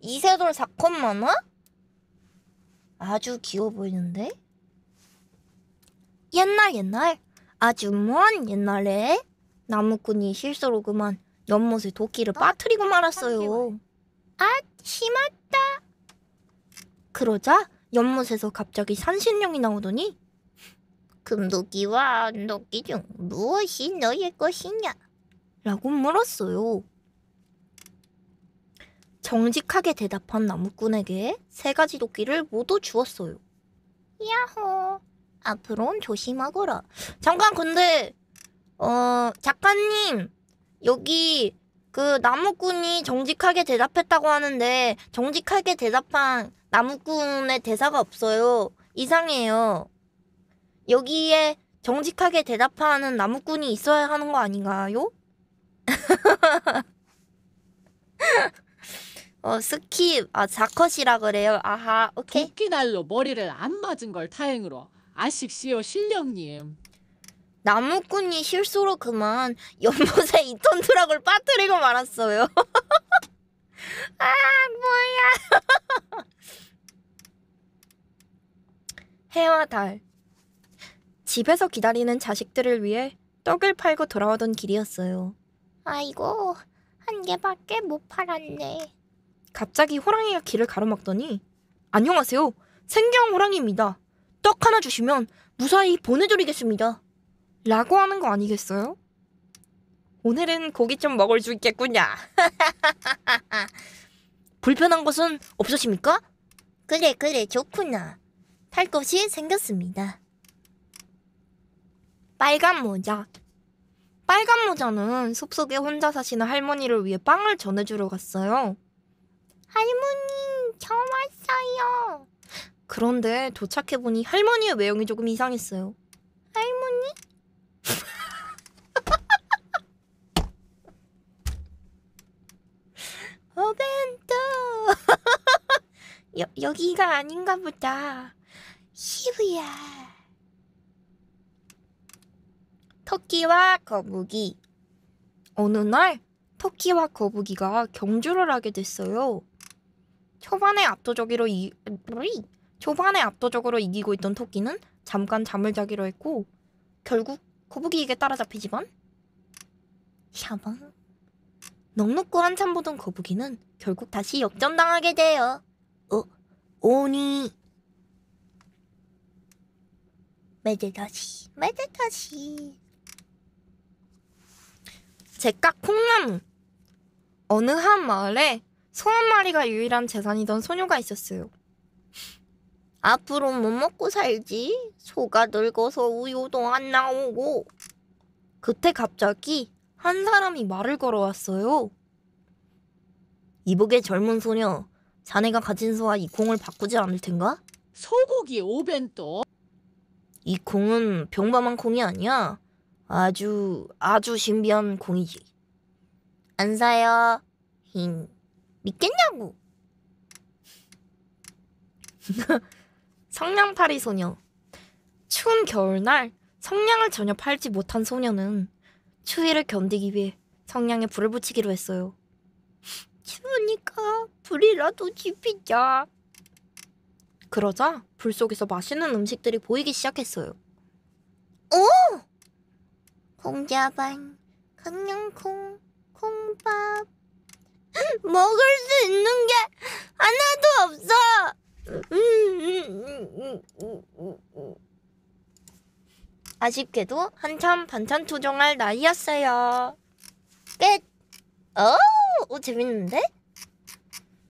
이세돌 사건 만화? 아주 귀여워 보이는데? 옛날 옛날 아주 먼 옛날에 나무꾼이 실수로 그만 연못에 도끼를 어? 빠뜨리고 아, 말았어요. 아 심하다. 그러자 연못에서 갑자기 산신령이 나오더니 금도끼와 안도끼 중 무엇이 너의 것이냐? 라고 물었어요. 정직하게 대답한 나무꾼에게 세 가지 도끼를 모두 주었어요. 야호. 앞으론 조심하거라. 잠깐 근데 어 작가님 여기 그 나무꾼이 정직하게 대답했다고 하는데 정직하게 대답한 나무꾼의 대사가 없어요. 이상해요. 여기에 정직하게 대답하는 나무꾼이 있어야 하는 거 아닌가요? 어스키아 자컷이라 그래요 아하 오케이 도끼날로 머리를 안 맞은 걸 다행으로 아쉽시오 실령님 나무꾼이 실수로 그만 연못에 이톤 드락을 빠뜨리고 말았어요 아 뭐야 해와 달 집에서 기다리는 자식들을 위해 떡을 팔고 돌아오던 길이었어요 아이고 한 개밖에 못 팔았네 갑자기 호랑이가 길을 가로막더니 안녕하세요. 생경 호랑이입니다. 떡 하나 주시면 무사히 보내드리겠습니다. 라고 하는 거 아니겠어요? 오늘은 고기 좀 먹을 수있겠군요 불편한 것은 없으십니까? 그래, 그래, 좋구나. 탈 것이 생겼습니다. 빨간 모자. 빨간 모자는 숲속에 혼자 사시는 할머니를 위해 빵을 전해주러 갔어요. 할머니, 저 왔어요. 그런데 도착해보니 할머니의 외형이 조금 이상했어요. 할머니? 오벤토! 여, 여기가 아닌가 보다. 시부야. 토끼와 거북이. 어느 날 토끼와 거북이가 경주를 하게 됐어요. 초반에 압도적으로 이 초반에 압도적으로 이기고 있던 토끼는 잠깐 잠을 자기로 했고 결국 거북이에게 따라잡히지만 샤방 넉넉고 한참 보던 거북이는 결국 다시 역전당하게 돼요. 어, 오니 매들다시매들다시 제깍 콩나무 어느 한 마을에 소한 마리가 유일한 재산이던 소녀가 있었어요. 앞으로 못 먹고 살지? 소가 늙어서 우유도 안 나오고. 그때 갑자기 한 사람이 말을 걸어왔어요. 이복의 젊은 소녀, 자네가 가진 소와 이 콩을 바꾸지 않을 텐가? 소고기 오벤또. 이 콩은 평범한 콩이 아니야. 아주 아주 신비한 콩이지. 안 사요. 힝. 믿겠냐고 성냥팔이 소녀 추운 겨울날 성냥을 전혀 팔지 못한 소녀는 추위를 견디기 위해 성냥에 불을 붙이기로 했어요 추우니까 불이라도 지피자 그러자 불 속에서 맛있는 음식들이 보이기 시작했어요 오! 공자반 강령콩 콩밥 먹을 수 있는 게 하나도 없어. 아쉽게도 한참 반찬 조정할 나이였어요. 끝. 오, 오 재밌는데?